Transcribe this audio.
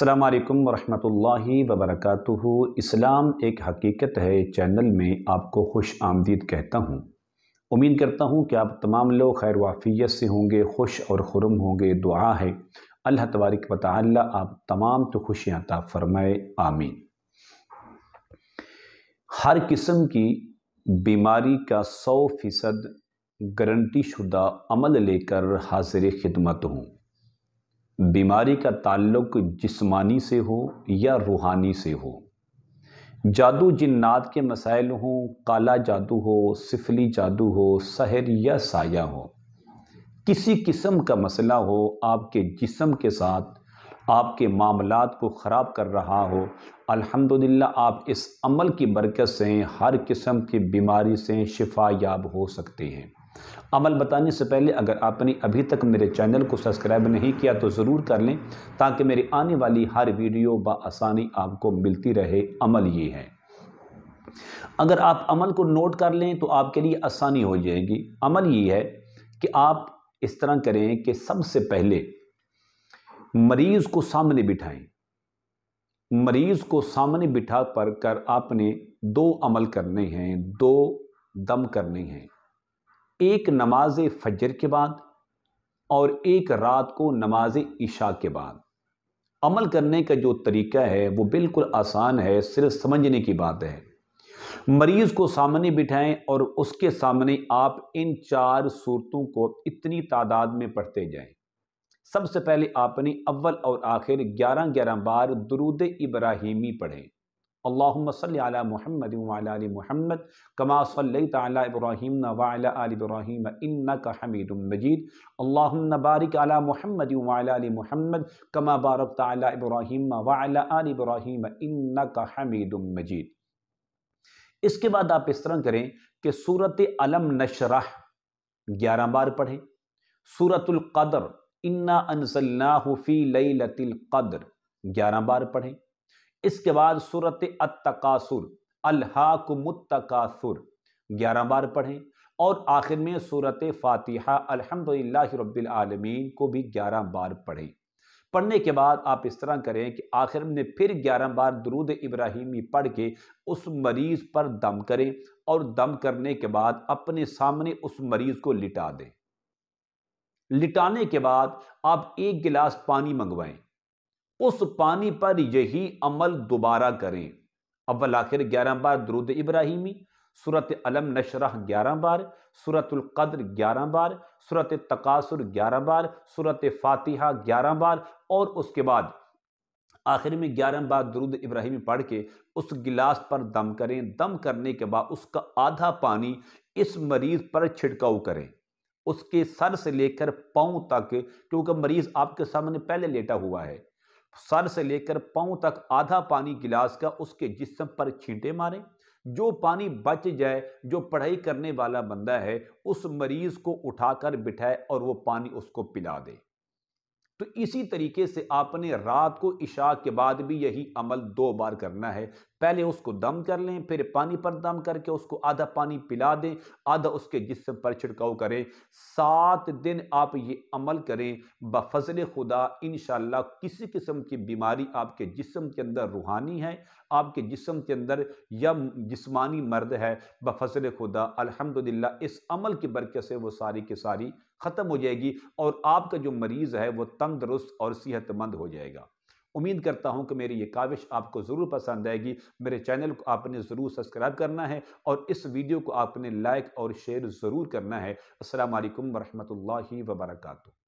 अल्लाम वरहमतुल्लाहि वबरक इस्लाम एक हकीकत है चैनल में आपको खुश आमदीद कहता हूँ उम्मीद करता हूँ कि आप तमाम लोग खैर वाफ़ियत से होंगे खुश और खुरम होंगे दुआ है अल्लाह तबारक वाली आप तमाम तो खुशियाँ ता फरमाए आमीन हर किस्म की बीमारी का सौ फ़ीसद गारंटी शुदा अमल लेकर हाजिर खिदमत हूँ बीमारी का ताल्लुक जिस्मानी से हो या रूहानी से हो जादू जिन्नात के मसाइल हों काला जादू हो सिफली जादू हो सहर या साया हो किसी किस्म का मसला हो आपके जिस्म के साथ आपके मामलात को ख़राब कर रहा हो अल्हम्दुलिल्लाह आप इस अमल की बरकत से हर किस्म की बीमारी से शिफा याब हो सकते हैं अमल बताने से पहले अगर आपने अभी तक मेरे चैनल को सब्सक्राइब नहीं किया तो ज़रूर कर लें ताकि मेरी आने वाली हर वीडियो बसानी आपको मिलती रहे अमल ये है अगर आप अमल को नोट कर लें तो आपके लिए आसानी हो जाएगी अमल ये है कि आप इस तरह करें कि सबसे पहले मरीज़ को सामने बिठाएं मरीज़ को सामने बिठा पर कर आपने दो अमल करने हैं दो दम करने हैं एक नमाज फजर के बाद और एक रात को नमाज ईशा के बाद अमल करने का जो तरीका है वो बिल्कुल आसान है सिर्फ समझने की बात है मरीज़ को सामने बिठाएं और उसके सामने आप इन चार सूरतों को इतनी तादाद में पढ़ते जाएं सबसे पहले आपने अव्वल और आखिर ग्यारह ग्यारह बार दरूद इब्राहिमी पढ़ें अल्लाम محمد वाल महमद على ابراهيم وعلى ال ابراهيم انك حميد مجيد اللهم بارك على محمد وعلى ال محمد कमा باركت على ابراهيم وعلى ال ابراهيم انك حميد मजीद इसके बाद आप इस तरह करें कि सूरत अलम नशरह ग्यारह बार पढ़ें कदर इन्ना अनसल्ला फ़ी लई लतिल ग्यारह बार पढ़ें इसके बाद सूरत अतकासुर मुतकासुर ग्यारह बार पढ़ें और आखिर में सूरत फातिहा अलहमदिल्ला आलमीन को भी ग्यारह बार पढ़ें पढ़ने के बाद आप इस तरह करें कि आखिर में फिर ग्यारह बार दरूद इब्राहिमी पढ़ के उस मरीज़ पर दम करें और दम करने के बाद अपने सामने उस मरीज़ को लिटा दें लिटाने के बाद आप एक गिलास पानी मंगवाएं उस पानी पर यही अमल दोबारा करें अव्वल आखिर ग्यारह बार दरुद इब्राहिमी सूरत अलम नशरह ग्यारह बार सूरतुल्कद्र ग्यारह बार सूरत तकासुर ग्यारह बार सूरत फातिहा ग्यारह बार और उसके बाद आखिर में ग्यारह बार दरुद इब्राहिम पढ़ के उस गिलास पर दम करें दम करने के बाद उसका आधा पानी इस मरीज़ पर छिड़काव करें उसके सर से लेकर पाँव तक क्योंकि मरीज़ आपके सामने पहले लेटा हुआ है सर से लेकर पाँव तक आधा पानी गिलास का उसके जिस्म पर छींटे मारें जो पानी बच जाए जो पढ़ाई करने वाला बंदा है उस मरीज को उठाकर बिठाए और वो पानी उसको पिला दे तो इसी तरीके से आपने रात को इशा के बाद भी यही अमल दो बार करना है पहले उसको दम कर लें फिर पानी पर दम करके उसको आधा पानी पिला दें आधा उसके जिसम पर छिड़काव करें सात दिन आप ये अमल करें बफजल खुदा इन किसी किस्म की बीमारी आपके जिसम के अंदर रूहानी है आपके जिसम के अंदर या जिसमानी मर्द है बफजल खुदा अलहमदिल्ला इस अमल की बरकत से वो सारी की सारी ख़त्म हो जाएगी और आपका जो मरीज़ है वो तंदरुस्त और सेहतमंद हो जाएगा उम्मीद करता हूं कि मेरी ये काविश आपको ज़रूर पसंद आएगी मेरे चैनल को आपने ज़रूर सब्सक्राइब करना है और इस वीडियो को आपने लाइक और शेयर ज़रूर करना है असल वरहमल वबरकू